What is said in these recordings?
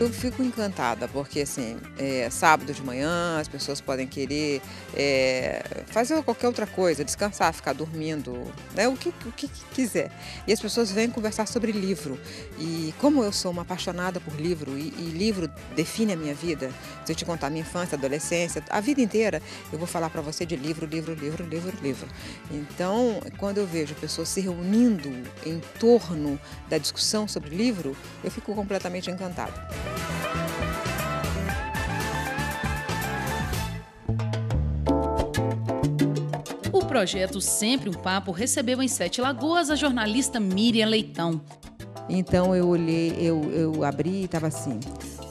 Eu fico encantada, porque assim, é, sábado de manhã as pessoas podem querer é, fazer qualquer outra coisa, descansar, ficar dormindo, né, o, que, o que quiser. E as pessoas vêm conversar sobre livro. E como eu sou uma apaixonada por livro, e, e livro define a minha vida, se eu te contar a minha infância, adolescência, a vida inteira, eu vou falar para você de livro, livro, livro, livro, livro. Então, quando eu vejo pessoas se reunindo em torno da discussão sobre livro, eu fico completamente encantada. projeto Sempre um Papo recebeu em Sete Lagoas a jornalista Miriam Leitão. Então eu olhei, eu, eu abri e estava assim,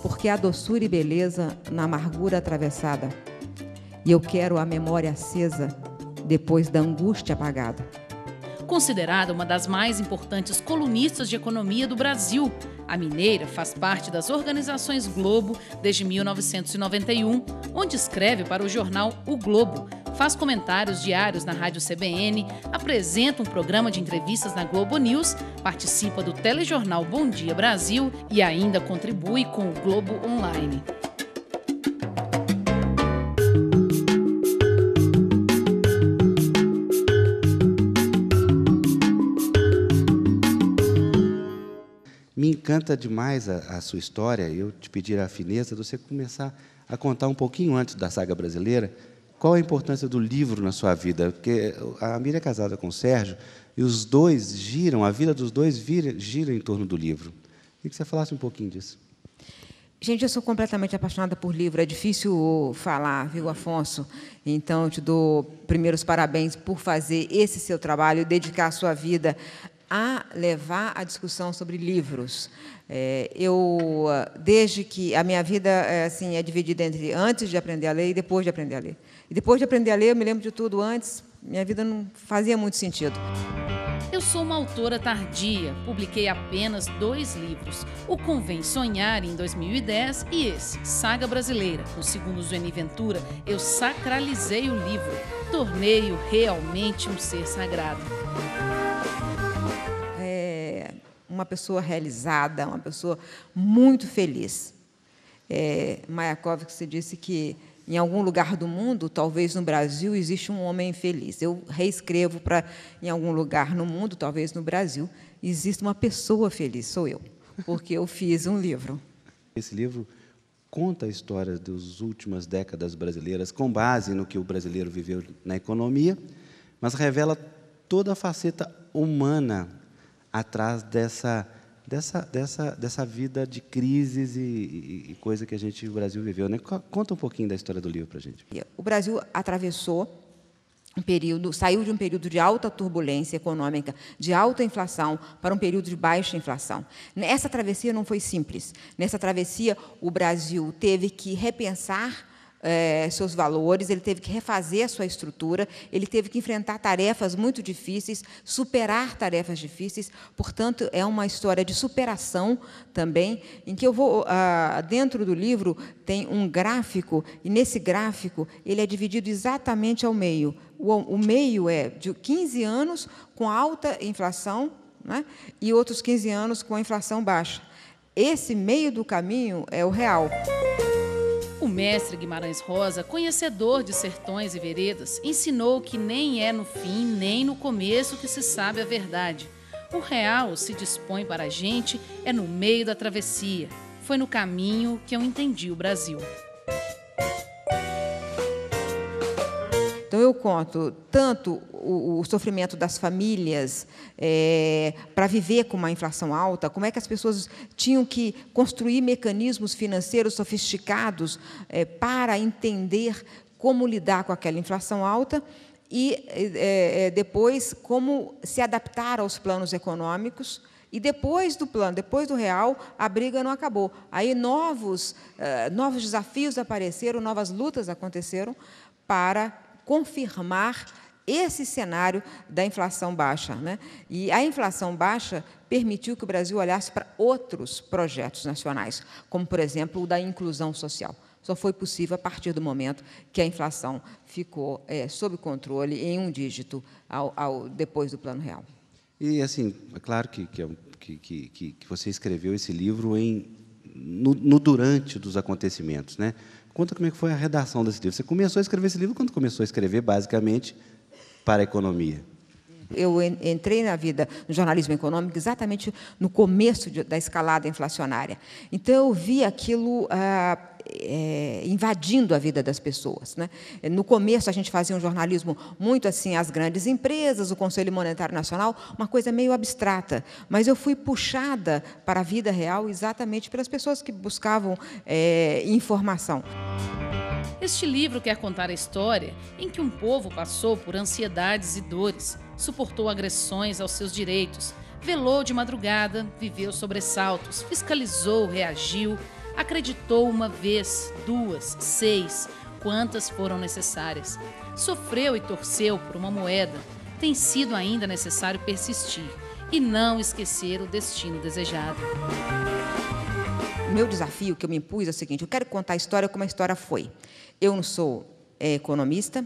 porque há doçura e beleza na amargura atravessada. E eu quero a memória acesa depois da angústia apagada. Considerada uma das mais importantes colunistas de economia do Brasil, a mineira faz parte das organizações Globo desde 1991, onde escreve para o jornal O Globo, faz comentários diários na Rádio CBN, apresenta um programa de entrevistas na Globo News, participa do telejornal Bom Dia Brasil e ainda contribui com o Globo Online. Me encanta demais a, a, sua história. Eu te pedir a fineza de você começar a contar um pouquinho antes da saga brasileira, qual a importância do livro na sua vida? Porque a Miriam é casada com o Sérgio e os dois giram, a vida dos dois vira, gira em torno do livro. Queria que você falasse um pouquinho disso. Gente, eu sou completamente apaixonada por livro. É difícil falar, viu, Afonso? Então, eu te dou primeiros parabéns por fazer esse seu trabalho, dedicar a sua vida a levar a discussão sobre livros. É, eu, desde que a minha vida é, assim é dividida entre antes de aprender a ler e depois de aprender a ler. E depois de aprender a ler, eu me lembro de tudo antes, minha vida não fazia muito sentido. Eu sou uma autora tardia, publiquei apenas dois livros: O Convém Sonhar, em 2010, e esse, Saga Brasileira. No segundo Zueni Ventura, eu sacralizei o livro, tornei-o realmente um ser sagrado. É uma pessoa realizada, uma pessoa muito feliz. É, se disse que em algum lugar do mundo, talvez no Brasil, existe um homem infeliz. Eu reescrevo para em algum lugar no mundo, talvez no Brasil, existe uma pessoa feliz, sou eu, porque eu fiz um livro. Esse livro conta a história das últimas décadas brasileiras com base no que o brasileiro viveu na economia, mas revela toda a faceta humana atrás dessa dessa, dessa, dessa vida de crises e, e, e coisa que a gente, o Brasil viveu. Né? Conta um pouquinho da história do livro para a gente. O Brasil atravessou um período, saiu de um período de alta turbulência econômica, de alta inflação, para um período de baixa inflação. nessa travessia não foi simples. Nessa travessia, o Brasil teve que repensar é, seus valores, ele teve que refazer a sua estrutura, ele teve que enfrentar tarefas muito difíceis, superar tarefas difíceis. Portanto, é uma história de superação também, em que eu vou ah, dentro do livro tem um gráfico e nesse gráfico ele é dividido exatamente ao meio. O, o meio é de 15 anos com alta inflação né, e outros 15 anos com inflação baixa. Esse meio do caminho é o real mestre Guimarães Rosa, conhecedor de sertões e veredas, ensinou que nem é no fim nem no começo que se sabe a verdade. O real se dispõe para a gente é no meio da travessia. Foi no caminho que eu entendi o Brasil. eu conto tanto o, o sofrimento das famílias é, para viver com uma inflação alta, como é que as pessoas tinham que construir mecanismos financeiros sofisticados é, para entender como lidar com aquela inflação alta e é, é depois como se adaptar aos planos econômicos. E depois do plano, depois do real, a briga não acabou. Aí novos, é, novos desafios apareceram, novas lutas aconteceram para confirmar esse cenário da inflação baixa. Né? E a inflação baixa permitiu que o Brasil olhasse para outros projetos nacionais, como, por exemplo, o da inclusão social. Só foi possível a partir do momento que a inflação ficou é, sob controle em um dígito ao, ao, depois do Plano Real. E, assim, é claro que, que, é que, que você escreveu esse livro em, no, no durante dos acontecimentos, né? Conta como é que foi a redação desse livro. Você começou a escrever esse livro quando começou a escrever, basicamente, para a economia. Eu entrei na vida no jornalismo econômico exatamente no começo da escalada inflacionária. Então, eu vi aquilo ah, é, invadindo a vida das pessoas. Né? No começo, a gente fazia um jornalismo muito assim, as grandes empresas, o Conselho Monetário Nacional, uma coisa meio abstrata. Mas eu fui puxada para a vida real exatamente pelas pessoas que buscavam é, informação. Este livro quer contar a história em que um povo passou por ansiedades e dores, suportou agressões aos seus direitos, velou de madrugada, viveu sobressaltos, fiscalizou, reagiu Acreditou uma vez, duas, seis, quantas foram necessárias. Sofreu e torceu por uma moeda. Tem sido ainda necessário persistir e não esquecer o destino desejado. O meu desafio que eu me impus é o seguinte: eu quero contar a história como a história foi. Eu não sou é, economista,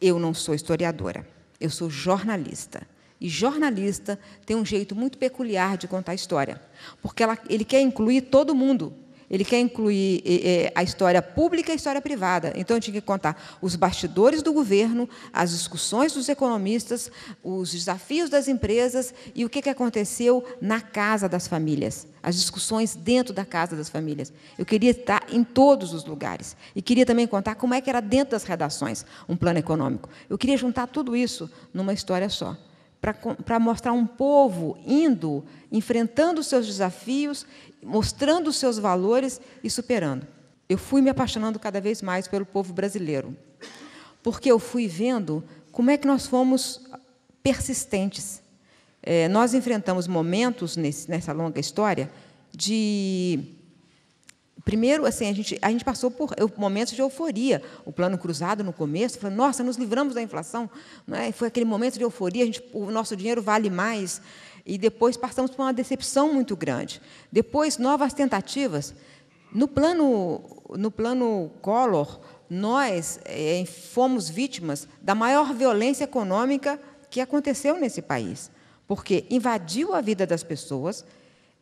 eu não sou historiadora, eu sou jornalista. E jornalista tem um jeito muito peculiar de contar a história, porque ela, ele quer incluir todo mundo ele quer incluir eh, eh, a história pública e a história privada. Então, eu tinha que contar os bastidores do governo, as discussões dos economistas, os desafios das empresas e o que aconteceu na casa das famílias, as discussões dentro da casa das famílias. Eu queria estar em todos os lugares. E queria também contar como é que era dentro das redações um plano econômico. Eu queria juntar tudo isso numa história só para mostrar um povo indo, enfrentando os seus desafios mostrando os seus valores e superando. Eu fui me apaixonando cada vez mais pelo povo brasileiro, porque eu fui vendo como é que nós fomos persistentes. É, nós enfrentamos momentos nesse, nessa longa história de Primeiro, assim, a gente, a gente passou por momentos de euforia. O plano cruzado no começo, falando, nossa, nos livramos da inflação. É? Foi aquele momento de euforia, a gente, o nosso dinheiro vale mais e depois passamos por uma decepção muito grande. Depois, novas tentativas. No plano, no plano Collor, nós é, fomos vítimas da maior violência econômica que aconteceu nesse país, porque invadiu a vida das pessoas,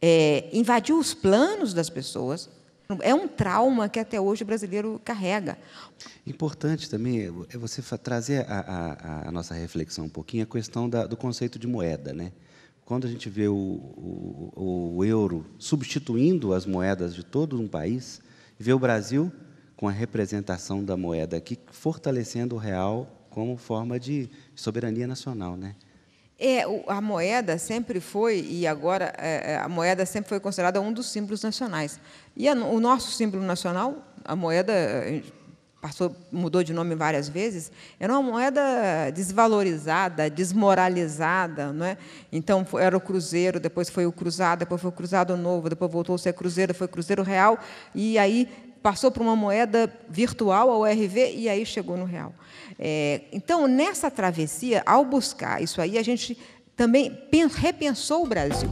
é, invadiu os planos das pessoas. É um trauma que até hoje o brasileiro carrega. Importante também é você trazer a, a, a nossa reflexão um pouquinho a questão da, do conceito de moeda, né? quando a gente vê o, o, o, euro substituindo as moedas de todo um país, e vê o Brasil com a representação da moeda aqui, fortalecendo o real como forma de soberania nacional, né? É, a moeda sempre foi, e agora é, é, a moeda sempre foi considerada um dos símbolos nacionais. E a, o nosso símbolo nacional, a moeda, passou, mudou de nome várias vezes, era uma moeda desvalorizada, desmoralizada, não é? Então era o cruzeiro, depois foi o cruzado, depois foi o cruzado novo, depois voltou a ser cruzeiro, foi cruzeiro real e aí passou para uma moeda virtual a URV e aí chegou no real. É, então nessa travessia, ao buscar isso aí, a gente também repensou o Brasil.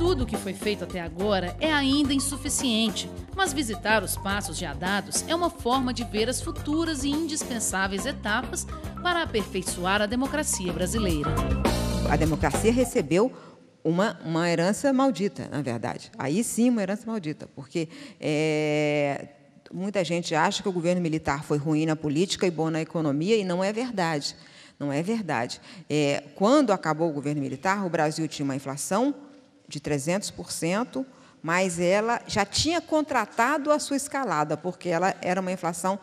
Tudo o que foi feito até agora é ainda insuficiente, mas visitar os passos já dados é uma forma de ver as futuras e indispensáveis etapas para aperfeiçoar a democracia brasileira. A democracia recebeu uma, uma herança maldita, na verdade. Aí sim, uma herança maldita, porque é, muita gente acha que o governo militar foi ruim na política e bom na economia, e não é verdade. Não é verdade. É, quando acabou o governo militar, o Brasil tinha uma inflação de 300%, mas ela já tinha contratado a sua escalada, porque ela era uma inflação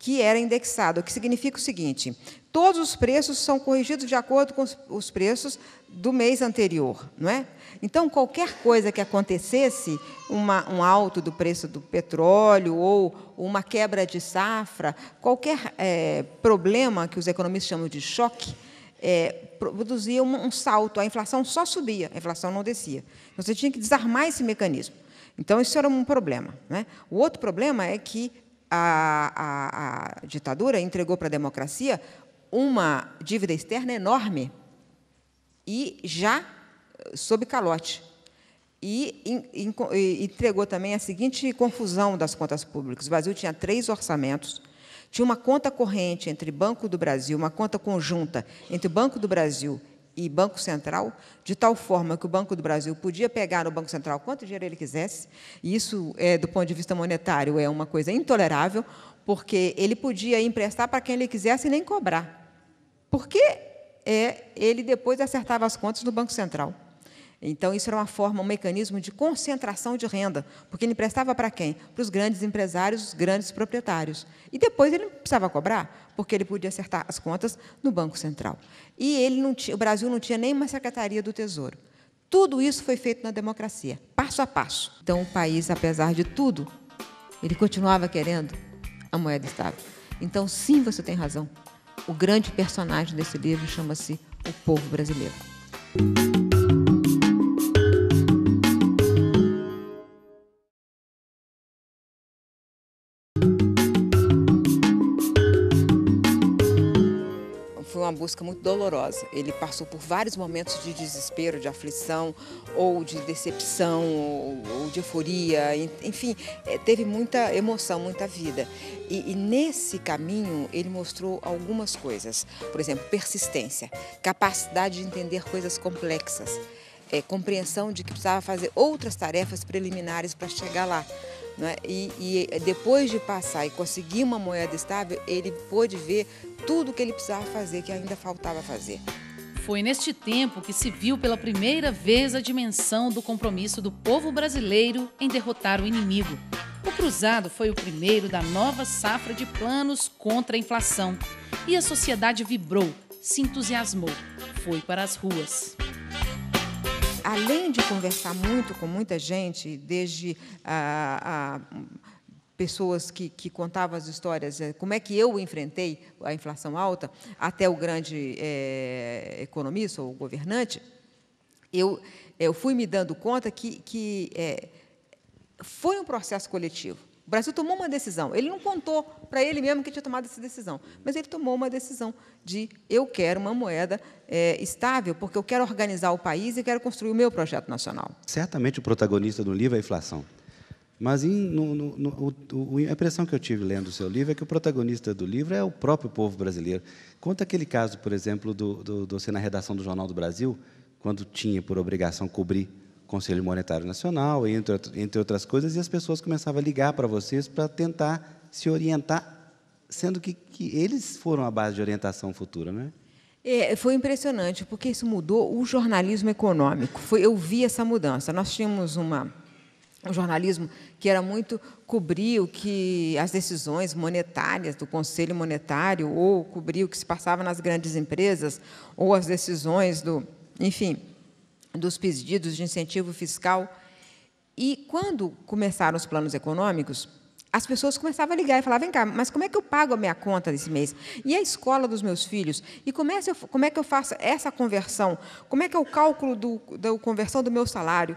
que era indexada, o que significa o seguinte: todos os preços são corrigidos de acordo com os preços do mês anterior, não é? Então, qualquer coisa que acontecesse, uma, um alto do preço do petróleo ou uma quebra de safra, qualquer é, problema que os economistas chamam de choque, é, produzia um, um, salto, a inflação só subia, a inflação não descia. Então, você tinha que desarmar esse mecanismo. Então, isso era um problema. Né? O outro problema é que a, a, a ditadura entregou para a democracia uma dívida externa enorme e já eh, sob calote. E, e entregou também a seguinte confusão das contas públicas. O Brasil tinha três orçamentos, tinha uma conta corrente entre Banco do Brasil, uma conta conjunta entre Banco do Brasil e Banco Central, de tal forma que o Banco do Brasil podia pegar no Banco Central quanto dinheiro ele quisesse, e isso, é, do ponto de vista monetário, é uma coisa intolerável, porque ele podia emprestar para quem ele quisesse e nem cobrar. Porque é, ele depois acertava as contas no Banco Central. Então, isso era uma forma, um mecanismo de concentração de renda, porque ele emprestava para quem? Para os grandes empresários, os grandes proprietários. E depois ele não precisava cobrar, porque ele podia acertar as contas no Banco Central. E ele não tinha, o Brasil não tinha nem uma secretaria do Tesouro. Tudo isso foi feito na democracia, passo a passo. Então, o país, apesar de tudo, ele continuava querendo a moeda estável. Então, sim, você tem razão. O grande personagem desse livro chama-se o povo brasileiro. uma busca muito dolorosa. Ele passou por vários momentos de desespero, de aflição, ou de decepção, ou, ou de euforia, enfim, eh, teve muita emoção, muita vida. E, e nesse caminho ele mostrou algumas coisas, por exemplo, persistência, capacidade de entender coisas complexas. É, compreensão de que precisava fazer outras tarefas preliminares para chegar lá. Né? E, e, depois de passar e conseguir uma moeda estável, ele pôde ver tudo que ele precisava fazer, que ainda faltava fazer. Foi neste tempo que se viu pela primeira vez a dimensão do compromisso do povo brasileiro em derrotar o inimigo. O cruzado foi o primeiro da nova safra de planos contra a inflação. E a sociedade vibrou, se entusiasmou, foi para as ruas além de conversar muito com muita gente, desde a, ah, ah, pessoas que, que contavam as histórias, é, como é que eu enfrentei a inflação alta, até o grande é, economista ou governante, eu, eu fui me dando conta que, que é, foi um processo coletivo. O Brasil tomou uma decisão. Ele não contou para ele mesmo que tinha tomado essa decisão, mas ele tomou uma decisão de eu quero uma moeda é, estável, porque eu quero organizar o país e quero construir o meu projeto nacional. Certamente o protagonista do livro é a inflação. Mas em, no, no, no, a impressão que eu tive lendo o seu livro é que o protagonista do livro é o próprio povo brasileiro. Conta aquele caso, por exemplo, do, do, do você na redação do Jornal do Brasil, quando tinha por obrigação cobrir Conselho Monetário Nacional, entre, entre outras coisas, e as pessoas começavam a ligar para vocês para tentar se orientar, sendo que, que eles foram a base de orientação futura, não é? É, foi impressionante, porque isso mudou o jornalismo econômico. Foi, eu vi essa mudança. Nós tínhamos uma um jornalismo que era muito cobrir o que as decisões monetárias do Conselho Monetário ou cobrir o que se passava nas grandes empresas ou as decisões do, enfim, dos pedidos de incentivo fiscal. E quando começaram os planos econômicos, as pessoas começavam a ligar e falavam, vem cá, mas como é que eu pago a minha conta desse mês? E a escola dos meus filhos? E como é, como é que eu faço essa conversão? Como é que é o cálculo do, da conversão do meu salário?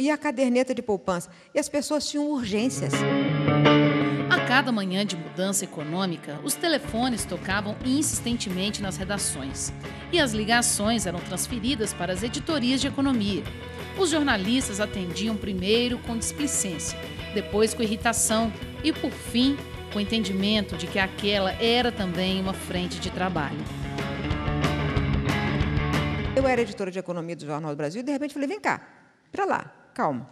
e a caderneta de poupança? E as pessoas tinham urgências. A cada manhã de mudança econômica, os telefones tocavam insistentemente nas redações. E as ligações eram transferidas para as editorias de economia. Os jornalistas atendiam primeiro com displicência, depois com irritação, e, por fim, o entendimento de que aquela era também uma frente de trabalho. Eu era editora de economia do Jornal do Brasil e, de repente, falei: vem cá, para lá, calma.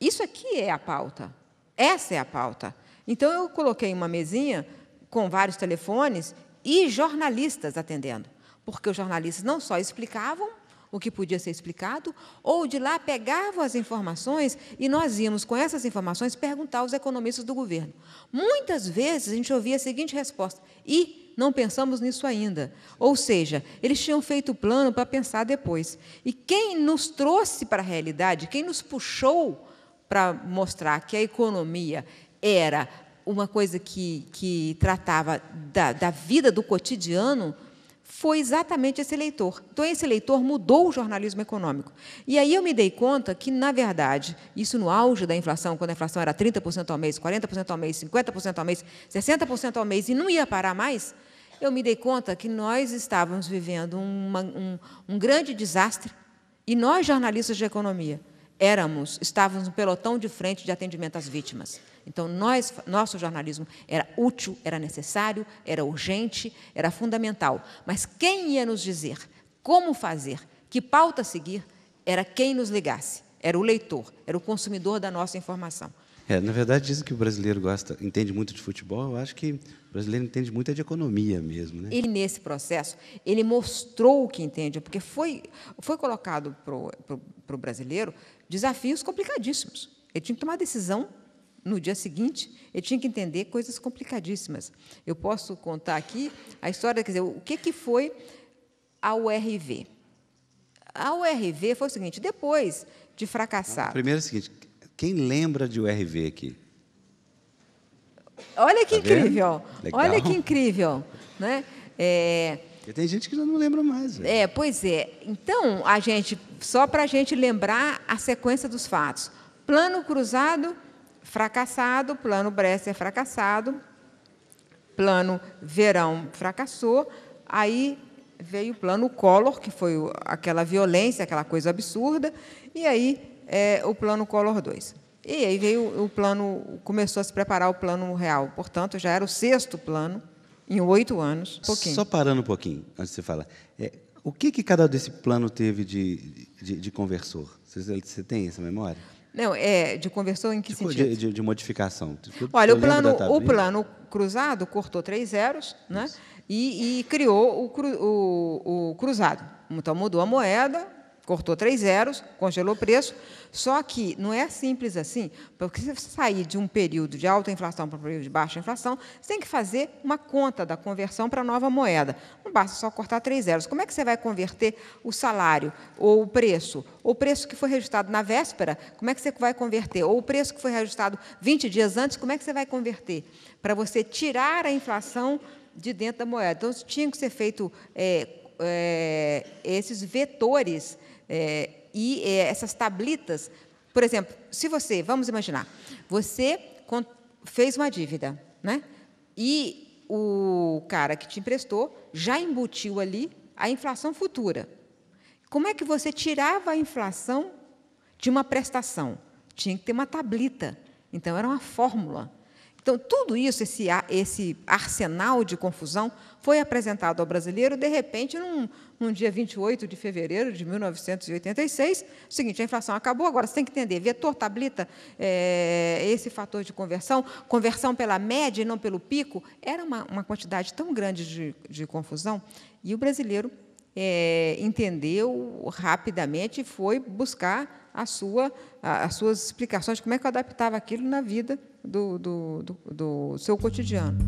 Isso aqui é a pauta. Essa é a pauta. Então, eu coloquei uma mesinha com vários telefones e jornalistas atendendo, porque os jornalistas não só explicavam, o que podia ser explicado, ou de lá pegavam as informações e nós íamos, com essas informações, perguntar aos economistas do governo. Muitas vezes a gente ouvia a seguinte resposta: e não pensamos nisso ainda. Ou seja, eles tinham feito o plano para pensar depois. E quem nos trouxe para a realidade, quem nos puxou para mostrar que a economia era uma coisa que, que tratava da, da vida do cotidiano foi exatamente esse eleitor. Então, esse eleitor mudou o jornalismo econômico. E aí eu me dei conta que, na verdade, isso no auge da inflação, quando a inflação era 30% ao mês, 40% ao mês, 50% ao mês, 60% ao mês e não ia parar mais, eu me dei conta que nós estávamos vivendo uma, um, um grande desastre e nós, jornalistas de economia, éramos, estávamos no pelotão de frente de atendimento às vítimas. Então, nós, nosso jornalismo era útil, era necessário, era urgente, era fundamental. Mas quem ia nos dizer como fazer, que pauta seguir, era quem nos ligasse, era o leitor, era o consumidor da nossa informação. É, na verdade, dizem que o brasileiro gosta, entende muito de futebol. Eu acho que o brasileiro entende muito é de economia mesmo. Né? Ele, nesse processo, ele mostrou o que entende, porque foi, foi colocado para o brasileiro desafios complicadíssimos. Ele tinha que tomar decisão no dia seguinte, ele tinha que entender coisas complicadíssimas. Eu posso contar aqui a história, quer dizer, o que, que foi a URV. A URV foi o seguinte, depois de fracassar... Primeiro é o seguinte, quem lembra de URV aqui? Olha que tá incrível. Olha que incrível. Né? É... E tem gente que já não lembra mais. É, pois é. Então, a gente, só para a gente lembrar a sequência dos fatos. Plano cruzado, fracassado, plano Bresser fracassado, plano Verão fracassou, aí veio o plano Collor, que foi aquela violência, aquela coisa absurda, e aí é, o plano color 2. E aí veio o plano, começou a se preparar o plano real. Portanto, já era o sexto plano em oito anos. Pouquinho. Só parando um pouquinho antes de você falar, é, o que, que cada desse plano teve de, de, de conversor? Você, você tem essa memória? Não, é de conversor em que tipo, sentido? De, de, de modificação. Eu, Olha, o plano, o plano cruzado cortou três zeros, né? E, e, criou o, cru, o, o cruzado. Então mudou a moeda, cortou três zeros, congelou o preço. Só que não é simples assim, porque se você sair de um período de alta inflação para um período de baixa inflação, você tem que fazer uma conta da conversão para a nova moeda. Não basta só cortar três zeros. Como é que você vai converter o salário ou o preço? Ou o preço que foi registrado na véspera, como é que você vai converter? Ou o preço que foi reajustado 20 dias antes, como é que você vai converter? Para você tirar a inflação de dentro da moeda. Então, tinha que ser feito é, é, esses vetores é, e é, essas tablitas, por exemplo, se você, vamos imaginar, você fez uma dívida, né? E o cara que te emprestou já embutiu ali a inflação futura. Como é que você tirava a inflação de uma prestação? Tinha que ter uma tablita. Então era uma fórmula. Então, tudo isso, esse, esse arsenal de confusão, foi apresentado ao brasileiro, de repente, num, num dia 28 de fevereiro de 1986. O seguinte, a inflação acabou, agora você tem que entender, vetor, tablita, é, esse fator de conversão, conversão pela média e não pelo pico, era uma, uma quantidade tão grande de, de confusão, e o brasileiro é, entendeu rapidamente e foi buscar a sua, a, as suas explicações de como é que eu adaptava aquilo na vida do, do, do, do seu cotidiano.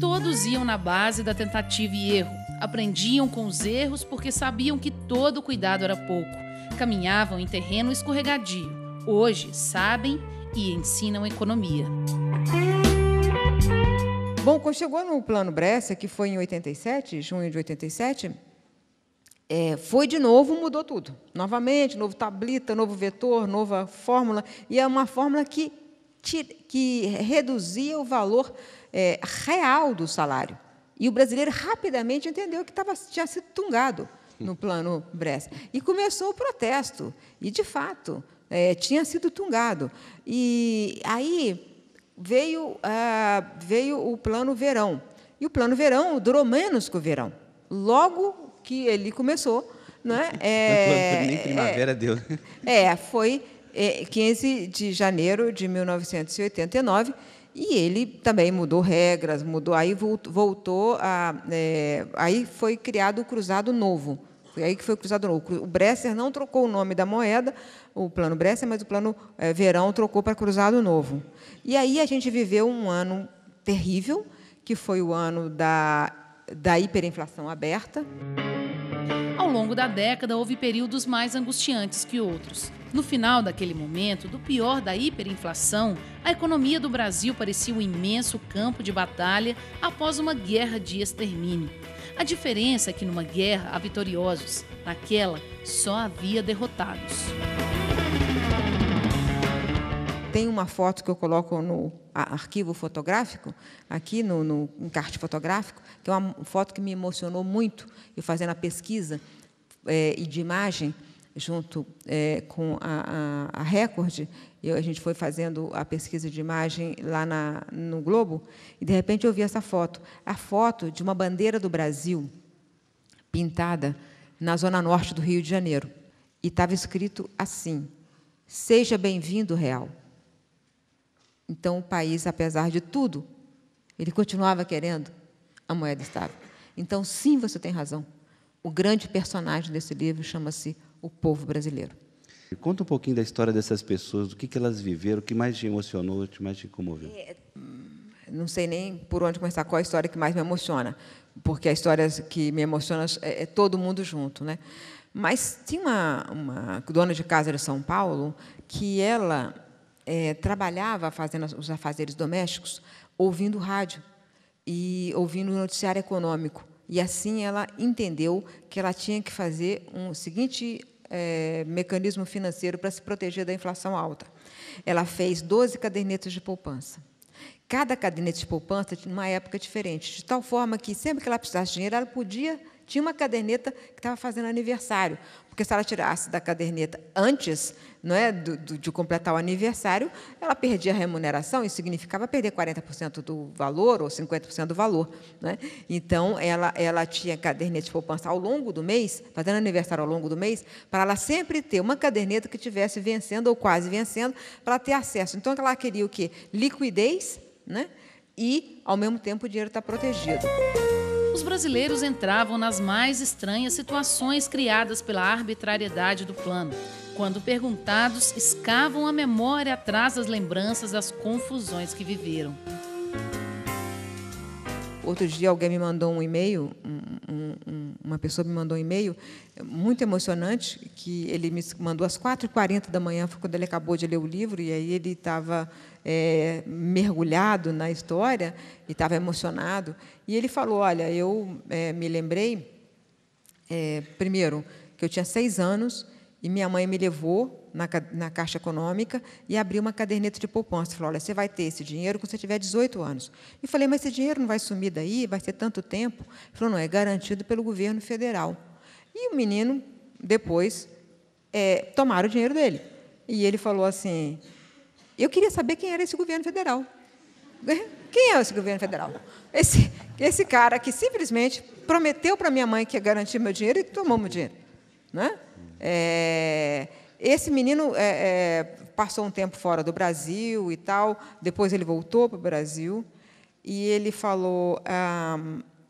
Todos iam na base da tentativa e erro. Aprendiam com os erros porque sabiam que todo cuidado era pouco. Caminhavam em terreno escorregadio. Hoje sabem e ensinam economia. Bom, quando chegou no Plano Bressa, que foi em 87, junho de 87, é, foi de novo, mudou tudo. Novamente, novo tablita, novo vetor, nova fórmula, e é uma fórmula que, que reduzia o valor é, real do salário. E o brasileiro rapidamente entendeu que tava, tinha sido tungado no plano Bressa. E começou o protesto, e de fato, é, tinha sido tungado. E aí veio, ah, veio o plano verão. E o plano verão durou menos que o verão. Logo que ele começou, né, não é? é Nem primavera é, deu. Né? É, foi é, eh, 15 de janeiro de 1989 e ele também mudou regras, mudou. Aí voltou a, é, aí foi criado o Cruzado Novo. Foi aí que foi o Cruzado Novo. O Bresser não trocou o nome da moeda, o plano Bresser, mas o plano é, Verão trocou para Cruzado Novo. E aí a gente viveu um ano terrível, que foi o ano da, da hiperinflação aberta. Ao longo da década, houve períodos mais angustiantes que outros. No final daquele momento, do pior da hiperinflação, a economia do Brasil parecia um imenso campo de batalha após uma guerra de extermínio. A diferença é que numa guerra há vitoriosos, naquela só havia derrotados. Tem uma foto que eu coloco no arquivo fotográfico, aqui no, no encarte fotográfico, que é uma foto que me emocionou muito, eu fazendo a pesquisa é, de imagem junto é, com a, a, a Record, eu, a gente foi fazendo a pesquisa de imagem lá na, no Globo, e de repente eu vi essa foto. A foto de uma bandeira do Brasil pintada na zona norte do Rio de Janeiro. E estava escrito assim: Seja bem-vindo, Real. Então, o país, apesar de tudo, ele continuava querendo a moeda estável. Então, sim, você tem razão. O grande personagem desse livro chama-se o povo brasileiro. Conta um pouquinho da história dessas pessoas, do que, que elas viveram, o que mais te emocionou, o que mais te comoveu. É, não sei nem por onde começar, qual a história que mais me emociona, porque a história que me emociona é, é todo mundo junto. Né? Mas tinha uma, uma dona de casa de São Paulo que ela é, trabalhava fazendo os afazeres domésticos ouvindo rádio e ouvindo o noticiário econômico. E assim ela entendeu que ela tinha que fazer um seguinte é, mecanismo financeiro para se proteger da inflação alta. Ela fez 12 cadernetas de poupança, cada caderneta de poupança tinha uma época diferente, de tal forma que sempre que ela precisasse de dinheiro, ela podia tinha uma caderneta que estava fazendo aniversário, porque se ela tirasse da caderneta antes não é, do, do, de completar o aniversário, ela perdia a remuneração, isso significava perder 40% do valor ou 50% do valor. É? Então, ela, ela tinha caderneta de poupança ao longo do mês, fazendo aniversário ao longo do mês, para ela sempre ter uma caderneta que estivesse vencendo ou quase vencendo, para ela ter acesso. Então, ela queria o quê? Liquidez né? E, ao mesmo tempo, o dinheiro está protegido. Os brasileiros entravam nas mais estranhas situações criadas pela arbitrariedade do plano. Quando perguntados, escavam a memória atrás das lembranças das confusões que viveram. Outro dia alguém me mandou um e-mail, um, um, uma pessoa me mandou um e-mail muito emocionante, que ele me mandou às 4h40 da manhã, foi quando ele acabou de ler o livro, e aí ele estava é, mergulhado na história e estava emocionado. E ele falou: Olha, eu é, me lembrei, é, primeiro, que eu tinha seis anos e minha mãe me levou na, na Caixa Econômica e abriu uma caderneta de poupança. Falou: Olha, você vai ter esse dinheiro quando você tiver 18 anos. E falei: Mas esse dinheiro não vai sumir daí? Vai ser tanto tempo? Ele falou: Não, é garantido pelo governo federal. E o menino, depois, é, tomaram o dinheiro dele. E ele falou assim: eu queria saber quem era esse governo federal. É? Quem é esse governo federal? Esse, esse cara que simplesmente prometeu para minha mãe que ia garantir meu dinheiro e tomou meu dinheiro. Né? É, esse menino é, é, passou um tempo fora do Brasil e tal, depois ele voltou para o Brasil e ele falou. Um, ah,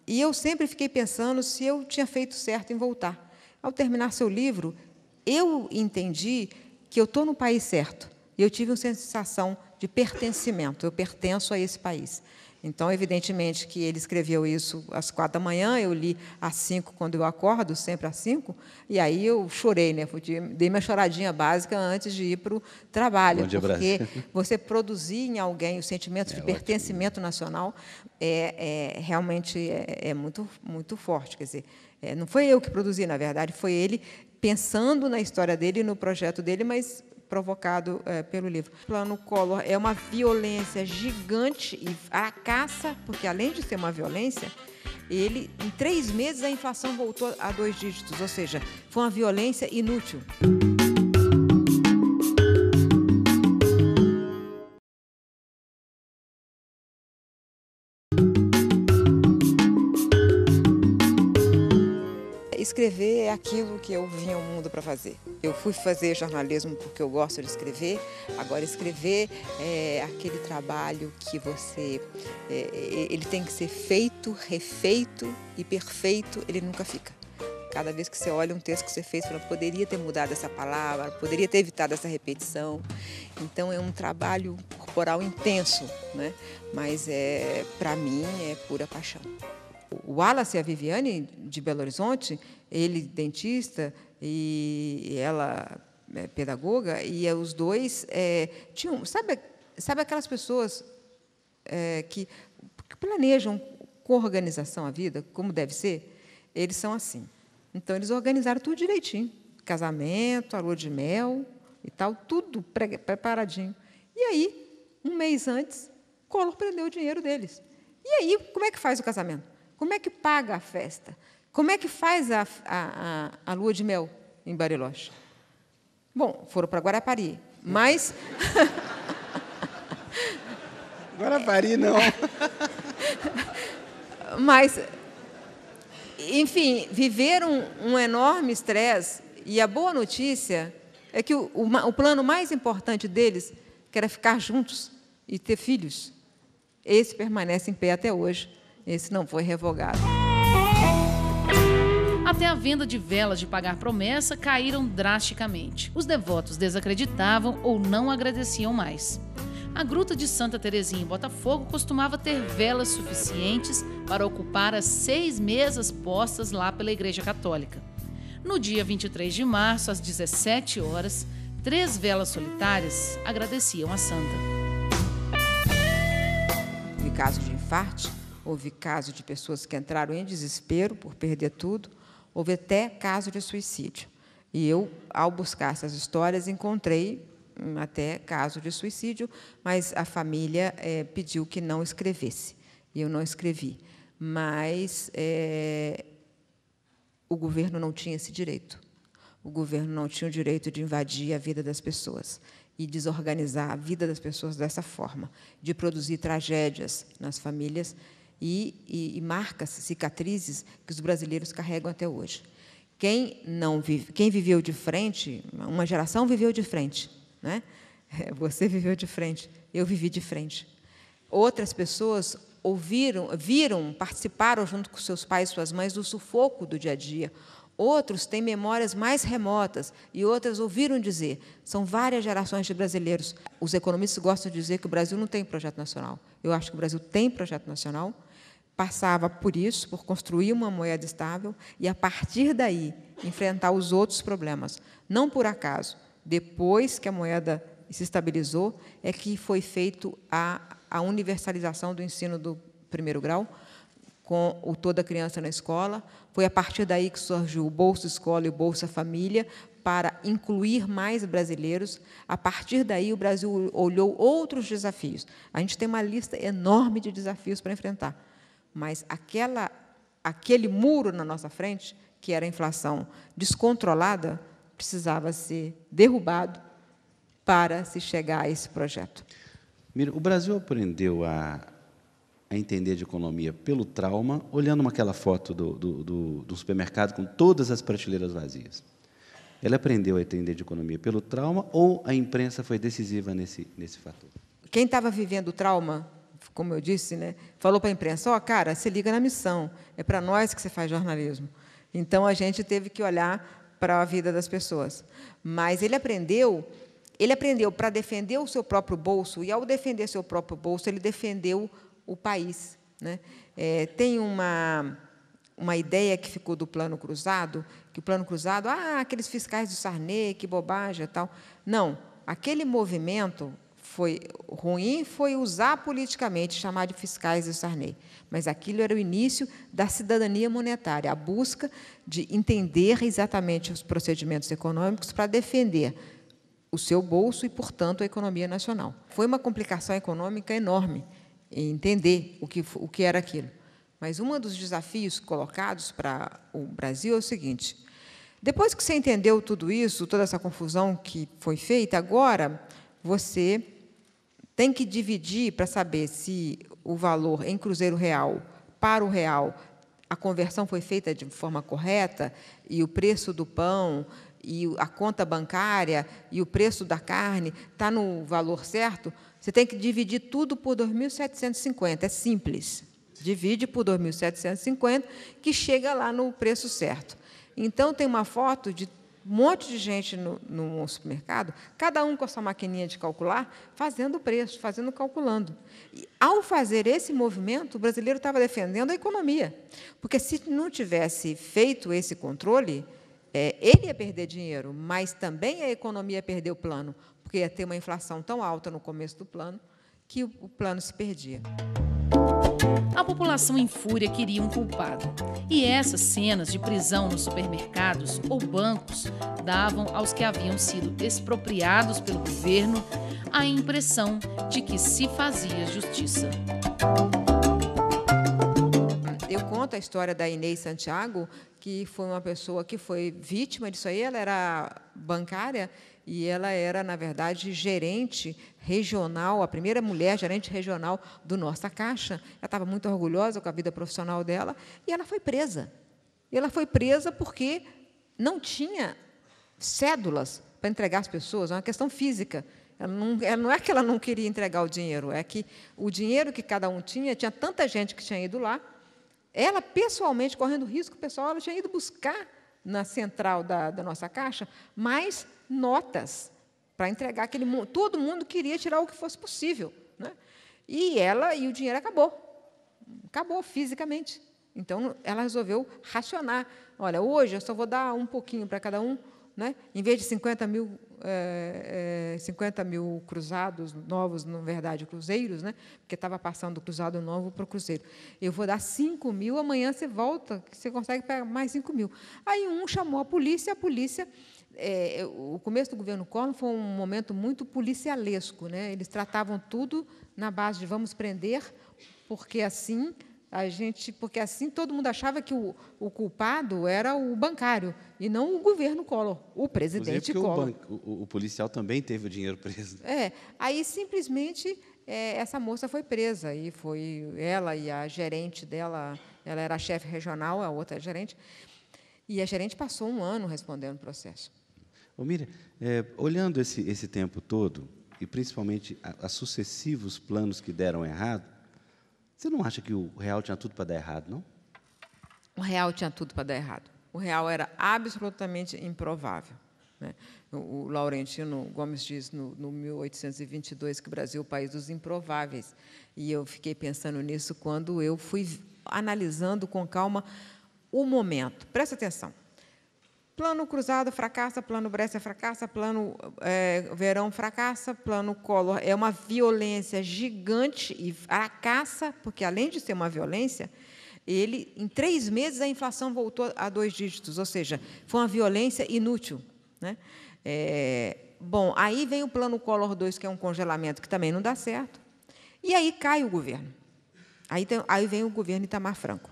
e eu sempre fiquei pensando se eu tinha feito certo em voltar. Ao terminar seu livro, eu entendi que eu estou no país certo e eu tive uma sensação de pertencimento, eu pertenço a esse país. Então, evidentemente que ele escreveu isso às quatro da manhã, eu li às cinco quando eu acordo, sempre às cinco, e aí eu chorei, né? dei minha choradinha básica antes de ir para o trabalho, dia, porque Brasil. você produzir em alguém o sentimento é, de pertencimento ótimo. nacional é, é realmente é, é, muito muito forte, quer dizer, é, não foi eu que produzi, na verdade, foi ele pensando na história dele, no projeto dele, mas provocado é, pelo livro. O plano Collor é uma violência gigante e a caça, porque além de ser uma violência, ele em três meses a inflação voltou a dois dígitos, ou seja, foi uma violência inútil. escrever é aquilo que eu vim ao mundo para fazer. Eu fui fazer jornalismo porque eu gosto de escrever. Agora escrever é aquele trabalho que você é, é, ele tem que ser feito, refeito e perfeito. Ele nunca fica. Cada vez que você olha um texto que você fez, fala, poderia ter mudado essa palavra, poderia ter evitado essa repetição. Então é um trabalho corporal intenso, né? Mas é para mim é pura paixão. O Wallace e a Viviane, de Belo Horizonte, ele dentista e ela é, pedagoga, e é, os dois é, tinham. Sabe, sabe aquelas pessoas é, que, que planejam com organização a vida, como deve ser? Eles são assim. Então, eles organizaram tudo direitinho: casamento, a lua de mel e tal, tudo preparadinho. E aí, um mês antes, Collor prendeu o dinheiro deles. E aí, como é que faz o casamento? Como é que paga a festa? Como é que faz a, a, a, a lua de mel em Bariloche? Bom, foram para Guarapari, mas. Guarapari não. mas, enfim, viveram um enorme estresse e a boa notícia é que o, o, o plano mais importante deles, que era ficar juntos e ter filhos, esse permanece em pé até hoje esse não foi revogado. Até a venda de velas de pagar promessa caíram drasticamente. Os devotos desacreditavam ou não agradeciam mais. A Gruta de Santa Terezinha em Botafogo costumava ter velas suficientes para ocupar as seis mesas postas lá pela Igreja Católica. No dia 23 de março, às 17 horas, três velas solitárias agradeciam a santa. Em caso de infarto. Houve caso de pessoas que entraram em desespero por perder tudo, houve até caso de suicídio. E eu, ao buscar essas histórias, encontrei hum, até caso de suicídio, mas a família é, pediu que não escrevesse. E eu não escrevi. Mas é, o governo não tinha esse direito. O governo não tinha o direito de invadir a vida das pessoas e desorganizar a vida das pessoas dessa forma, de produzir tragédias nas famílias e, e, e marcas, cicatrizes que os brasileiros carregam até hoje. Quem não vive, quem viveu de frente, uma geração viveu de frente, né? É, você viveu de frente, eu vivi de frente. Outras pessoas ouviram, viram, participaram junto com seus pais, suas mães do sufoco do dia a dia, Outros têm memórias mais remotas e outras ouviram dizer. São várias gerações de brasileiros. Os economistas gostam de dizer que o Brasil não tem projeto nacional. Eu acho que o Brasil tem projeto nacional. Passava por isso, por construir uma moeda estável e, a partir daí, enfrentar os outros problemas. Não por acaso, depois que a moeda se estabilizou, é que foi feito a, a universalização do ensino do primeiro grau, com o Toda Criança na Escola. Foi a partir daí que surgiu o Bolsa Escola e o Bolsa Família para incluir mais brasileiros. A partir daí, o Brasil olhou outros desafios. A gente tem uma lista enorme de desafios para enfrentar, mas aquela, aquele muro na nossa frente, que era a inflação descontrolada, precisava ser derrubado para se chegar a esse projeto. Mira, o Brasil aprendeu a a é entender de economia pelo trauma, olhando aquela foto do, do, do, do supermercado com todas as prateleiras vazias. Ela aprendeu a entender de economia pelo trauma ou a imprensa foi decisiva nesse, nesse fator? Quem estava vivendo o trauma como eu disse, né, falou para a imprensa: ó, oh, cara, se liga na missão, é para nós que você faz jornalismo. Então a gente teve que olhar para a vida das pessoas. Mas ele aprendeu, ele aprendeu para defender o seu próprio bolso e ao defender seu próprio bolso, ele defendeu o país. Né? É, tem uma, uma ideia que ficou do plano cruzado, que o plano cruzado, ah, aqueles fiscais do Sarney, que bobagem tal. Não, aquele movimento foi ruim foi usar politicamente, chamar de fiscais do Sarney. Mas aquilo era o início da cidadania monetária, a busca de entender exatamente os procedimentos econômicos para defender o seu bolso e, portanto, a economia nacional. Foi uma complicação econômica enorme. É, entender o que, o que era aquilo. Mas um dos desafios colocados para o Brasil é o seguinte: depois que você entendeu tudo isso, toda essa confusão que foi feita, agora você tem que dividir para saber se o valor em cruzeiro real para o real a conversão foi feita de forma correta e o preço do pão e a conta bancária e o preço da carne está no valor certo, você tem que dividir tudo por 2.750. É simples. Divide por 2.750, que chega lá no preço certo. Então, tem uma foto de um monte de gente no, no supermercado, cada um com a sua maquininha de calcular, fazendo o preço, fazendo calculando. E, ao fazer esse movimento, o brasileiro estava defendendo a economia. Porque se não tivesse feito esse controle, é, ele ia perder dinheiro, mas também a economia ia perder o plano, porque ia ter uma inflação tão alta no começo do plano que o plano se perdia. A população em fúria queria um culpado. E essas cenas de prisão nos supermercados ou bancos davam aos que haviam sido expropriados pelo governo a impressão de que se fazia justiça. Eu conto a história da Inês Santiago, que foi uma pessoa que foi vítima disso aí. Ela era bancária e ela era, na verdade, gerente regional, a primeira mulher gerente regional do Nossa Caixa. Ela estava muito orgulhosa com a vida profissional dela e ela foi presa. E ela foi presa porque não tinha cédulas para entregar as pessoas, é uma questão física. Ela não, ela não, é que ela não queria entregar o dinheiro, é que o dinheiro que cada um tinha, tinha tanta gente que tinha ido lá, ela pessoalmente correndo risco, pessoal, ela tinha ido buscar na central da, da nossa caixa, mais notas para entregar aquele mundo. Todo mundo queria tirar o que fosse possível. Né? E ela e o dinheiro acabou. Acabou fisicamente. Então, ela resolveu racionar. Olha, hoje eu só vou dar um pouquinho para cada um, né? em vez de 50 mil, é, eh, 50 eh, mil cruzados novos, na verdade, cruzeiros, né? porque estava passando do cruzado novo para o cruzeiro. Eu vou dar 5 mil, amanhã você volta, você consegue pegar mais 5 mil. Aí um chamou a polícia, a polícia. É, o começo do governo Collor foi um momento muito policialesco. Né? Eles tratavam tudo na base de vamos prender, porque assim a gente, porque assim todo mundo achava que o, o culpado era o bancário e não o governo Collor, o presidente Collor. O, banco, o, o, policial também teve o dinheiro preso. É, aí simplesmente é, essa moça foi presa e foi ela e a gerente dela, ela era a chefe regional, a outra gerente, e a gerente passou um ano respondendo o processo. Ô, Miriam, é, olhando esse, esse tempo todo e principalmente os a sucessivos planos que deram errado você não acha que o real tinha tudo para dar errado, não? O real tinha tudo para dar errado. O real era absolutamente improvável. Né? O Laurentino Gomes diz, no, no 1822, que o Brasil é o país dos improváveis. E eu fiquei pensando nisso quando eu fui analisando com calma o momento. Presta atenção. Plano cruzado fracassa, plano Bresser fracassa, plano é, Verão fracassa, plano Collor. É uma violência gigante e fracassa, porque além de ser uma violência, ele em três meses a inflação voltou a dois dígitos, ou seja, foi uma violência inútil. Né? É, bom, aí vem o plano Collor 2, que é um congelamento que também não dá certo, e aí cai o governo. Aí, tem, aí vem o governo Itamar Franco.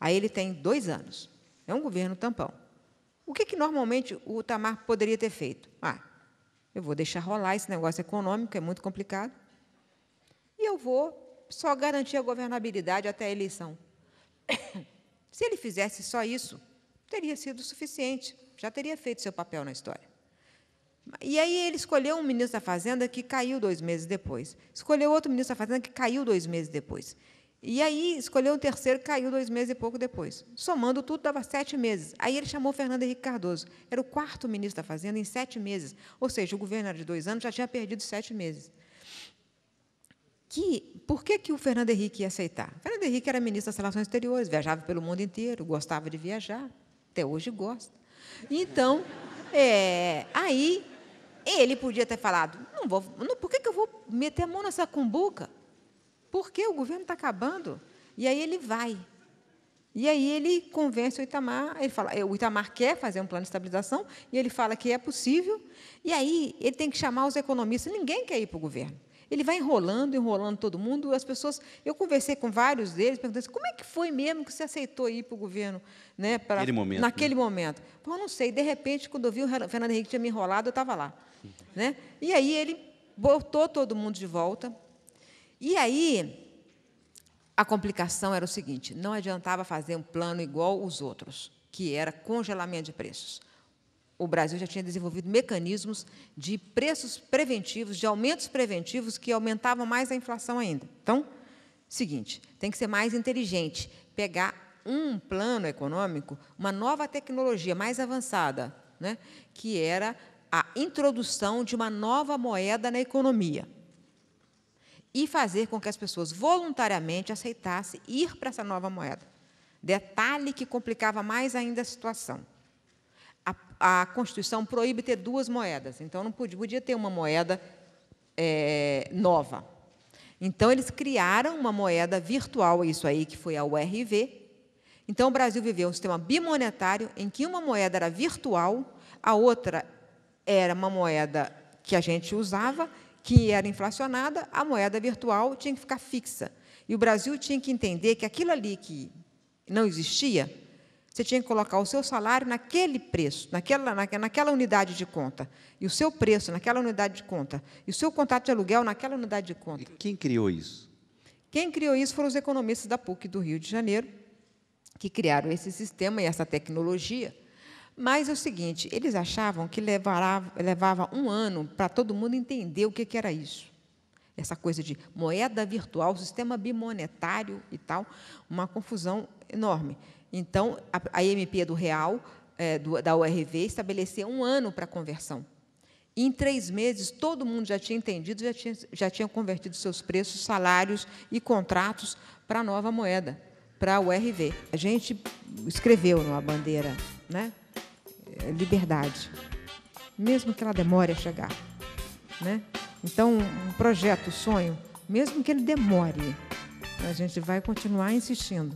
Aí ele tem dois anos. É um governo tampão. O que, que normalmente o Tamar poderia ter feito? Ah, eu vou deixar rolar esse negócio econômico, é muito complicado, e eu vou só garantir a governabilidade até a eleição. Se ele fizesse só isso, teria sido suficiente, já teria feito seu papel na história. E aí ele escolheu um ministro da Fazenda que caiu dois meses depois. Escolheu outro ministro da Fazenda que caiu dois meses depois. E aí escolheu o terceiro, caiu dois meses e pouco depois. Somando tudo, dava sete meses. Aí ele chamou Fernando Henrique Cardoso. Era o quarto ministro da Fazenda em sete meses. Ou seja, o governo era de dois anos, já tinha perdido sete meses. Que, por que, que o Fernando Henrique ia aceitar? O Fernando Henrique era ministro das Relações Exteriores, viajava pelo mundo inteiro, gostava de viajar, até hoje gosta. Então, é, aí ele podia ter falado: não vou, não, por que, que eu vou meter a mão nessa cumbuca? Porque o governo está acabando. E aí ele vai. E aí ele convence o Itamar, ele fala, é, o Itamar quer fazer um plano de estabilização, e ele fala que é possível, e aí ele tem que chamar os economistas, ninguém quer ir para o governo. Ele vai enrolando, enrolando todo mundo, as pessoas, eu conversei com vários deles, perguntei: assim, como é que foi mesmo que você aceitou ir para o governo né, naquele momento? Naquele né? momento. Pô, não sei, de repente, quando eu vi o Fernando Henrique tinha me enrolado, eu estava lá. Né? E aí ele botou todo mundo de volta, e aí, a complicação era o seguinte: não adiantava fazer um plano igual os outros, que era congelamento de preços. O Brasil já tinha desenvolvido mecanismos de preços preventivos, de aumentos preventivos que aumentavam mais a inflação ainda. Então, seguinte, tem que ser mais inteligente, pegar um plano econômico, uma nova tecnologia mais avançada, né, que era a introdução de uma nova moeda na economia e fazer com que as pessoas voluntariamente aceitassem ir para essa nova moeda. Detalhe que complicava mais ainda a situação. A, a Constituição proíbe ter duas moedas, então não podia, podia ter uma moeda é, nova. Então, eles criaram uma moeda virtual, isso aí que foi a URV. Então, o Brasil viveu um sistema bimonetário em que uma moeda era virtual, a outra era uma moeda que a gente usava que era inflacionada, a moeda virtual tinha que ficar fixa. E o Brasil tinha que entender que aquilo ali que não existia, você tinha que colocar o seu salário naquele preço, naquela, naquela unidade de conta, e o seu preço naquela unidade de conta, e o seu contrato de aluguel naquela unidade de conta. E quem criou isso? Quem criou isso foram os economistas da PUC do Rio de Janeiro, que criaram esse sistema e essa tecnologia mas é o seguinte, eles achavam que levará, levava um ano para todo mundo entender o que, que era isso. Essa coisa de moeda virtual, sistema bimonetário e tal, uma confusão enorme. Então, a MP do Real, é, do, da URV, estabeleceu um ano para conversão. E, em três meses, todo mundo já tinha entendido, já tinha, já tinha convertido seus preços, salários e contratos para a nova moeda, para a URV. A gente escreveu numa bandeira, né? Eh, liberdade, mesmo que ela demore a chegar. Né? Então, um projeto, um sonho, mesmo que ele demore, a gente vai continuar insistindo.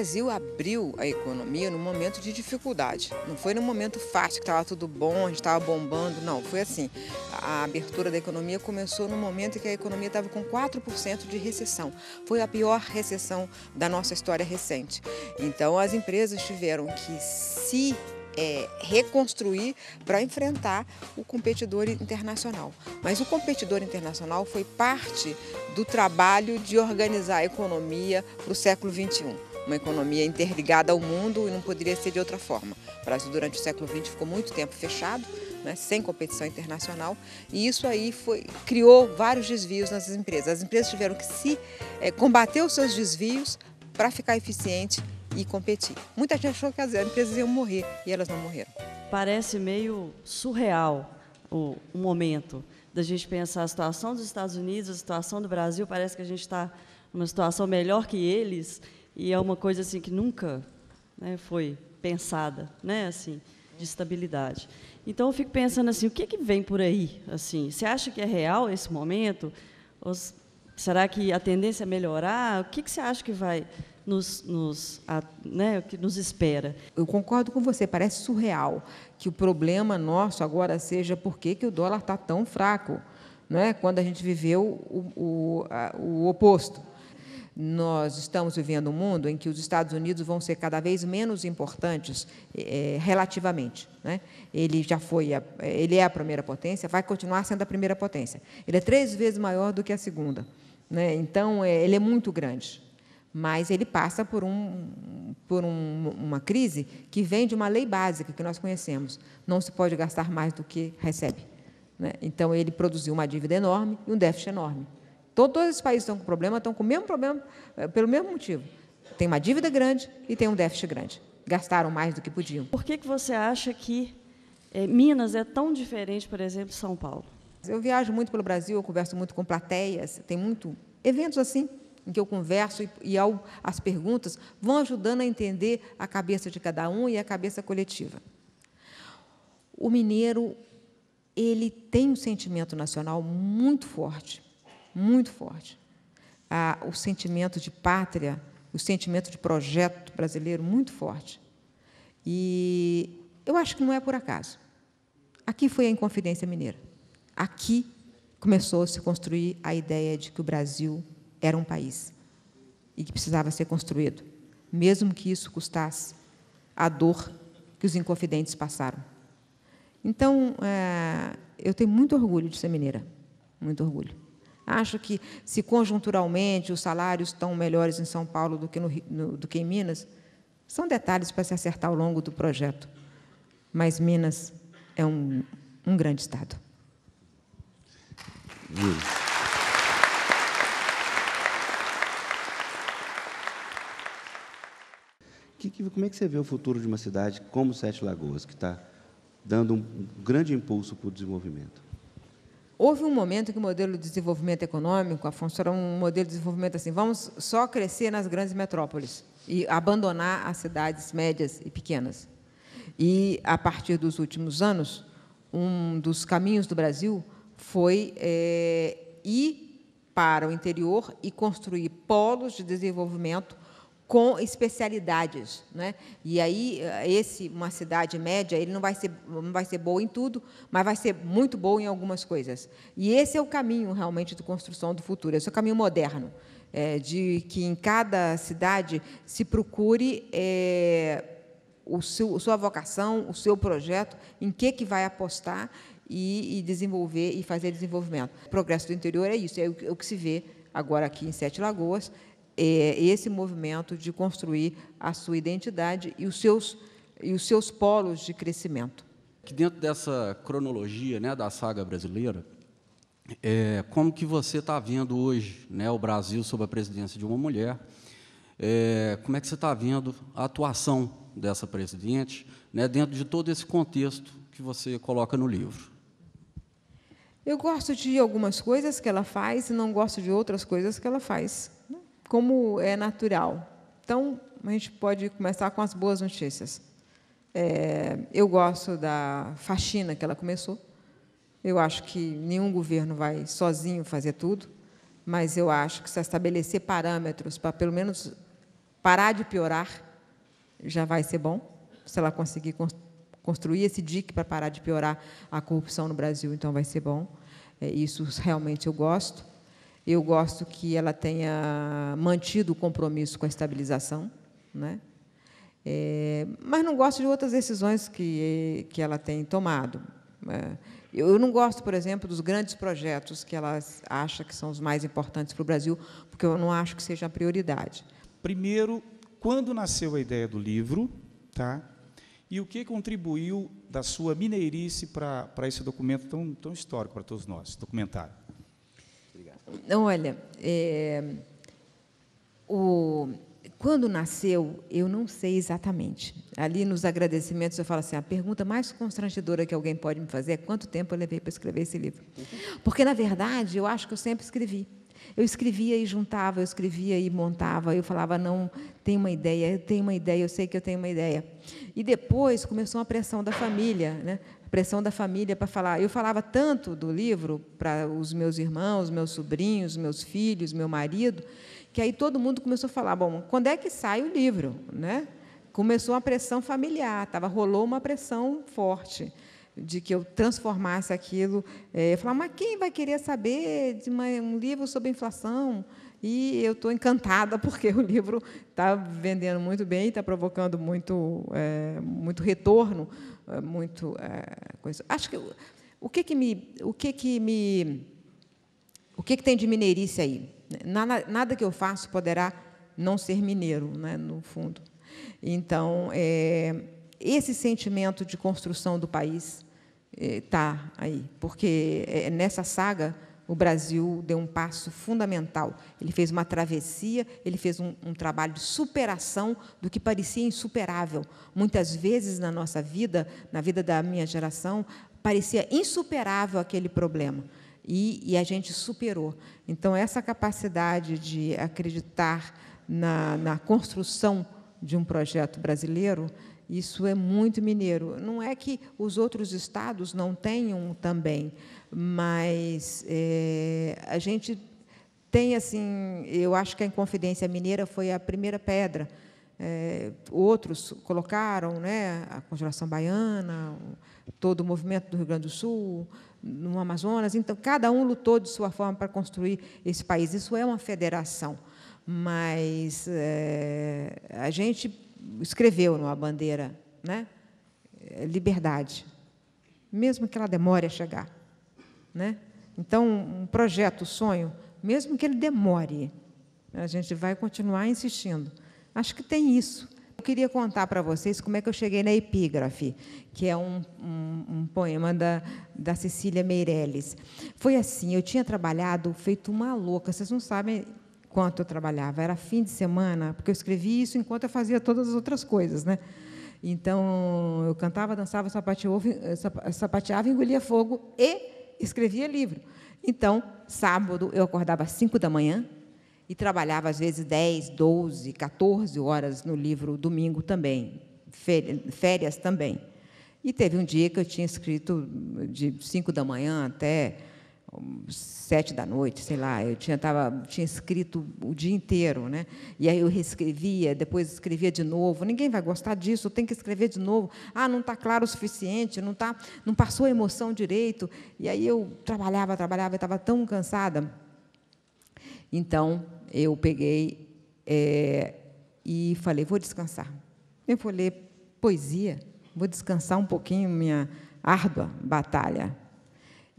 Brasil abriu a economia num momento de dificuldade. Não foi num momento fácil, que estava tudo bom, a gente estava bombando. Não, foi assim. A abertura da economia começou no momento em que a economia estava com 4% de recessão. Foi a pior recessão da nossa história recente. Então, as empresas tiveram que se é, reconstruir para enfrentar o competidor internacional. Mas o competidor internacional foi parte do trabalho de organizar a economia para o século XXI uma economia interligada ao mundo e não poderia ser de outra forma. O Brasil, durante o século XX, ficou muito tempo fechado, né, sem competição internacional, e isso aí foi, criou vários desvios nas empresas. As empresas tiveram que se é, combater os seus desvios para ficar eficiente e competir. Muita gente achou que as empresas iam morrer e elas não morreram. Parece meio surreal o, o momento da gente pensar a situação dos Estados Unidos, a situação do Brasil, parece que a gente está numa situação melhor que eles e é uma coisa assim que nunca né, foi pensada, né, assim, de estabilidade. Então eu fico pensando assim, o que que vem por aí, assim? Você acha que é real esse momento? Ou será que a tendência é melhorar? O que que você acha que vai nos, nos a, né, o que nos espera? Eu concordo com você, parece surreal que o problema nosso agora seja por que que o dólar está tão fraco, é, Quando a gente viveu o, o, a, o oposto nós estamos vivendo um mundo em que os Estados Unidos vão ser cada vez menos importantes é, relativamente. Né? Ele já foi, a, eh, ele é a primeira potência, vai continuar sendo a primeira potência. Ele é três vezes maior do que a segunda. Né? Então, é, ele é muito grande. Mas ele passa por, um, por um, uma crise que vem de uma lei básica que nós conhecemos: não se pode gastar mais do que recebe. Né? Então, ele produziu uma dívida enorme e um déficit enorme. Todos os países estão com problema, estão com o mesmo problema, eh, pelo mesmo motivo. Tem uma dívida grande e tem um déficit grande. Gastaram mais do que podiam. Por que, que você acha que é, Minas é tão diferente, por exemplo, de São Paulo? Eu viajo muito pelo Brasil, eu converso muito com plateias, tem muito eventos assim em que eu converso e, e ao, as perguntas vão ajudando a entender a cabeça de cada um e a cabeça coletiva. O mineiro ele tem um sentimento nacional muito forte muito forte. o sentimento de pátria, o sentimento de projeto brasileiro muito forte. E eu acho que não é por acaso. Aqui foi a Inconfidência Mineira. Aqui começou a se construir a ideia de que o Brasil era um país e que precisava ser construído, mesmo que isso custasse a dor que os inconfidentes passaram. Então, é, eu tenho muito orgulho de ser mineira, muito orgulho acha que se conjunturalmente os salários estão melhores em São Paulo do que, no, no, do que em Minas, são detalhes para se acertar ao longo do projeto. Mas Minas é um, um grande estado. como é que você vê o futuro de uma cidade como Sete Lagoas, que está dando um grande impulso para o desenvolvimento? Houve um momento que o modelo de desenvolvimento econômico, Afonso, era um modelo de desenvolvimento assim, vamos só crescer nas grandes metrópoles e abandonar as cidades médias e pequenas. E, a partir dos últimos anos, um dos caminhos do Brasil foi é, ir para o interior e construir polos de desenvolvimento com especialidades, né? E aí eh, esse uma cidade média, ele não vai ser não vai ser boa em tudo, mas vai ser muito bom em algumas coisas. E esse é o caminho realmente de construção do futuro, esse é o caminho moderno, é, de que em cada cidade se procure é, o seu, sua vocação, o seu projeto, em que que vai apostar e, e desenvolver e fazer desenvolvimento. O progresso do interior é isso, é o, é o que se vê agora aqui em Sete Lagoas é, esse movimento de construir a sua identidade e os seus, e os seus polos de crescimento. Que dentro dessa cronologia né, da saga brasileira, é, como que você está vendo hoje né, o Brasil sob a presidência de uma mulher? É, como é que você está vendo a atuação dessa presidente né, dentro de todo esse contexto que você coloca no livro? Eu gosto de algumas coisas que ela faz e não gosto de outras coisas que ela faz. Né? como é natural. Então, a gente pode começar com as boas notícias. É, eu gosto da faxina que ela começou. Eu acho que nenhum governo vai sozinho fazer tudo, mas eu acho que se estabelecer parâmetros para, pelo menos, parar de piorar, já vai ser bom, se ela conseguir construir esse dique para parar de piorar a corrupção no Brasil, então vai ser bom. É, isso realmente eu gosto. Eu gosto que ela tenha mantido o compromisso com a estabilização, né? É, mas não gosto de outras decisões que, que ela tem tomado. É, eu não gosto, por exemplo, dos grandes projetos que ela acha que são os mais importantes para o Brasil, porque eu não acho que seja a prioridade. Primeiro, quando nasceu a ideia do livro, tá? E o que contribuiu da sua mineirice para, para esse documento tão, tão histórico para todos nós, documentário? Olha, é, o, quando nasceu, eu não sei exatamente. Ali nos agradecimentos eu falo assim: a pergunta mais constrangedora que alguém pode me fazer é quanto tempo eu levei para escrever esse livro. Porque, na verdade, eu acho que eu sempre escrevi. Eu escrevia e juntava, eu escrevia e montava, eu falava, não, tem uma ideia, eu tenho uma ideia, eu sei que eu tenho uma ideia. E depois começou a pressão da família, né? pressão da família para falar. Eu falava tanto do livro para os meus irmãos, meus sobrinhos, meus filhos, meu marido, que aí todo mundo começou a falar: bom, quando é que sai o livro? Né? Começou uma pressão familiar, tava, rolou uma pressão forte de que eu transformasse aquilo. É, eu falava, mas quem vai querer saber de uma, um livro sobre inflação? E eu estou encantada, porque o livro está vendendo muito bem, está provocando muito, é, muito retorno é muito é, coisa. Acho que o que que me o que que me o que que tem de mineirice aí? Nada, nada que eu faço poderá não ser mineiro, né, no fundo. Então, é, esse sentimento de construção do país está é, tá aí, porque é, é nessa saga o Brasil deu um passo fundamental. Ele fez uma travessia, ele fez um, um, trabalho de superação do que parecia insuperável. Muitas vezes na nossa vida, na vida da minha geração, parecia insuperável aquele problema. E, e a gente superou. Então, essa capacidade de acreditar na, na construção de um projeto brasileiro isso é muito mineiro. Não é que os outros estados não tenham também, mas é, a gente tem assim. Eu acho que a Inconfidência Mineira foi a primeira pedra. É, outros colocaram, né, a Conjuração Baiana, todo o movimento do Rio Grande do Sul, no Amazonas. Então, cada um lutou de sua forma para construir esse país. Isso é uma federação, mas é, a gente escreveu numa bandeira, né? É, liberdade, mesmo que ela demore a chegar, né? Então, um projeto, um sonho, mesmo que ele demore, a gente vai continuar insistindo. Acho que tem isso. Eu queria contar para vocês como é que eu cheguei na epígrafe, que é um, um, um poema da, da Cecília Meirelles. Foi assim, eu tinha trabalhado, feito uma louca. Vocês não sabem enquanto eu trabalhava. Era fim de semana, porque eu escrevi isso enquanto eu fazia todas as outras coisas, né? Então, eu cantava, dançava, sapateava, eh, sapateava engolia fogo e escrevia livro. Então, sábado, eu acordava às 5 da manhã e trabalhava, às vezes, 10, 12, 14 horas no livro, domingo também, férias também. E teve um dia que eu tinha escrito de 5 da manhã até sete da noite, sei lá, eu tinha, tava, tinha escrito o dia inteiro, né? E aí eu reescrevia, depois escrevia de novo. Ninguém vai gostar disso, tem que escrever de novo. Ah, não está claro o suficiente, não tá, não passou a emoção direito. E aí eu trabalhava, trabalhava, estava tão cansada. Então eu peguei é, e falei, vou descansar. Eu vou ler poesia, vou descansar um pouquinho minha árdua batalha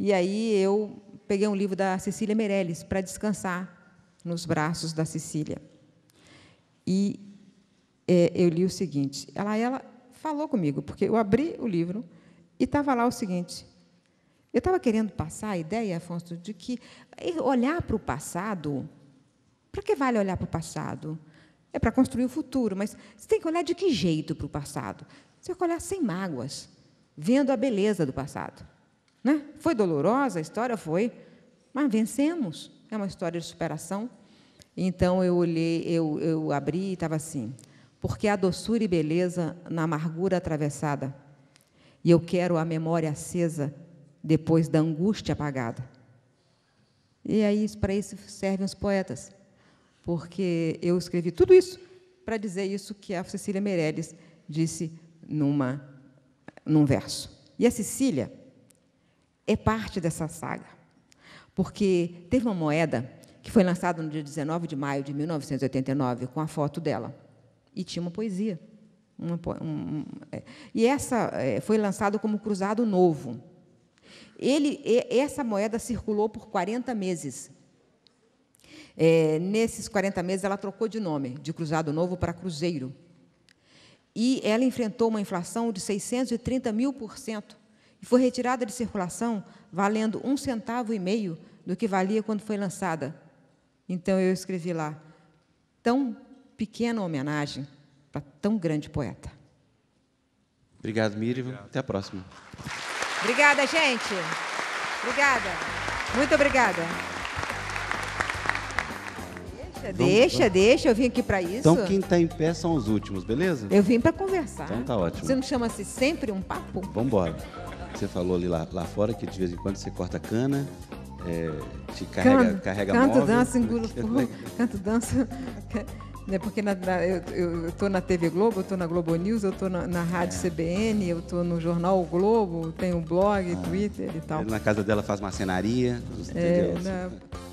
e aí eu peguei um livro da Cecília Meirelles para descansar nos braços da Cecília. E é, eu li o seguinte: ela, ela falou comigo, porque eu abri o livro e estava lá o seguinte. Eu estava querendo passar a ideia, Afonso, de que olhar para o passado. Para que vale olhar para o passado? É para construir o futuro, mas você tem que olhar de que jeito para o passado? Você tem que olhar sem mágoas, vendo a beleza do passado. Né? Foi dolorosa a história, foi, mas vencemos. É uma história de superação. Então eu olhei, eu, eu abri e estava assim: porque há doçura e beleza na amargura atravessada, e eu quero a memória acesa depois da angústia apagada. E aí para isso servem os poetas, porque eu escrevi tudo isso para dizer isso que a Cecília Meirelles disse numa num verso. E a Cecília é parte dessa saga. Porque teve uma moeda que foi lançada no dia 19 de maio de 1989, com a foto dela. E tinha uma poesia. Uma, um, é. e essa é, foi lançada como Cruzado Novo. Ele, essa moeda circulou por 40 meses. É, nesses 40 meses, ela trocou de nome, de Cruzado Novo para Cruzeiro. E ela enfrentou uma inflação de 630 mil por cento e foi retirada de circulação valendo um centavo e meio do que valia quando foi lançada. Então eu escrevi lá, tão pequena homenagem para tão grande poeta. Obrigado, Miriam. Até a próxima. Obrigada, gente. Obrigada. Muito obrigada. Deixa, deixa, vamos... deixa. Eu vim aqui para isso. Então, quem está em pé são os últimos, beleza? Eu vim para conversar. Então, tá ótimo. Você não chama-se sempre um papo? Vamos embora. Você falou ali lá, lá fora que de vez em quando você corta cana, é, te carrega, canto, carrega canto, móvel. Dança, engulo, fogo, é canto, dança, né, porque na, eu estou na TV Globo, eu estou na Globo News, eu estou na, na, rádio é. CBN, eu estou no jornal o Globo, tenho blog, ah, Twitter e tal. Na casa dela faz marcenaria, é, Na,